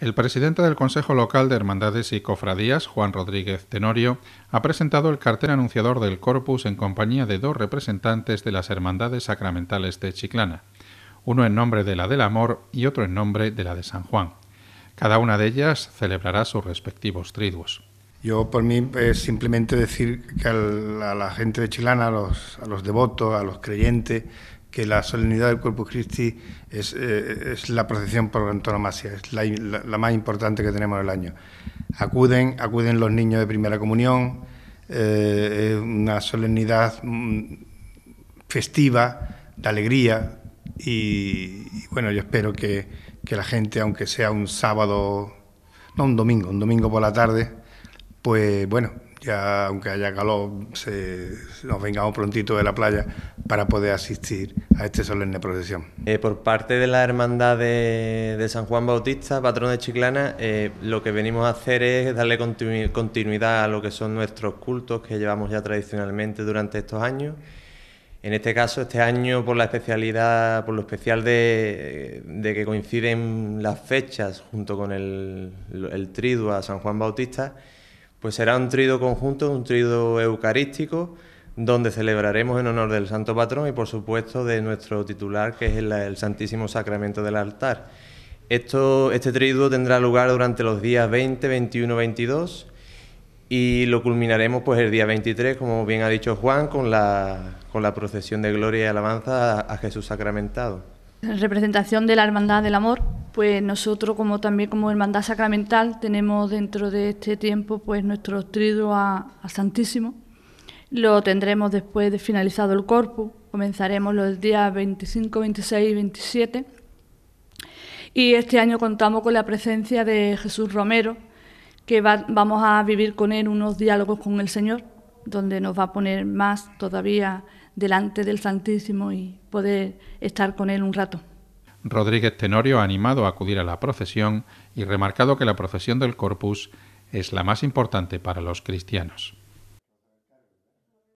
El presidente del Consejo Local de Hermandades y Cofradías, Juan Rodríguez Tenorio, ha presentado el cartel anunciador del Corpus en compañía de dos representantes de las Hermandades Sacramentales de Chiclana, uno en nombre de la del Amor y otro en nombre de la de San Juan. Cada una de ellas celebrará sus respectivos triduos. Yo por mí es simplemente decir que a la gente de Chiclana, los, a los devotos, a los creyentes, que la solemnidad del Corpus Christi es, eh, es la procesión por antonomasia, es la, la, más importante que tenemos el año. Acuden, acuden los niños de primera comunión, eh, es una solemnidad mm, festiva, de alegría, y, bueno, yo espero que, que, la gente, aunque sea un sábado, no un domingo, un domingo por la tarde, pues bueno, ya aunque haya calor, se, nos vengamos prontito de la playa, para poder asistir a esta solemne procesión. Eh, por parte de la Hermandad de, San Juan Bautista, patrón de Chiclana, eh, lo que venimos a hacer es darle continuidad a lo que son nuestros cultos que llevamos ya tradicionalmente durante estos años. En este caso, este año, por la especialidad, por lo especial de, que coinciden las fechas junto con el, el a San Juan Bautista, pues será un trido conjunto, un trido eucarístico donde celebraremos en honor del Santo Patrón y por supuesto de nuestro titular, que es el, Santísimo Sacramento del altar. Esto, este triduo tendrá lugar durante los días 20, 21, 22 y lo culminaremos pues el día 23, como bien ha dicho Juan, con la, con la procesión de gloria y alabanza a, Jesús sacramentado. En representación de la Hermandad del Amor, pues nosotros como también como Hermandad Sacramental tenemos dentro de este tiempo pues nuestro triduo a Santísimo lo tendremos después de finalizado el corpus. Comenzaremos los días 25, 26 y 27. Y este año contamos con la presencia de Jesús Romero, que vamos a vivir con él unos diálogos con el Señor, donde nos va a poner más todavía delante del Santísimo y poder estar con él un rato. Rodríguez Tenorio ha animado a acudir a la procesión y remarcado que la procesión del Corpus es la más importante para los cristianos.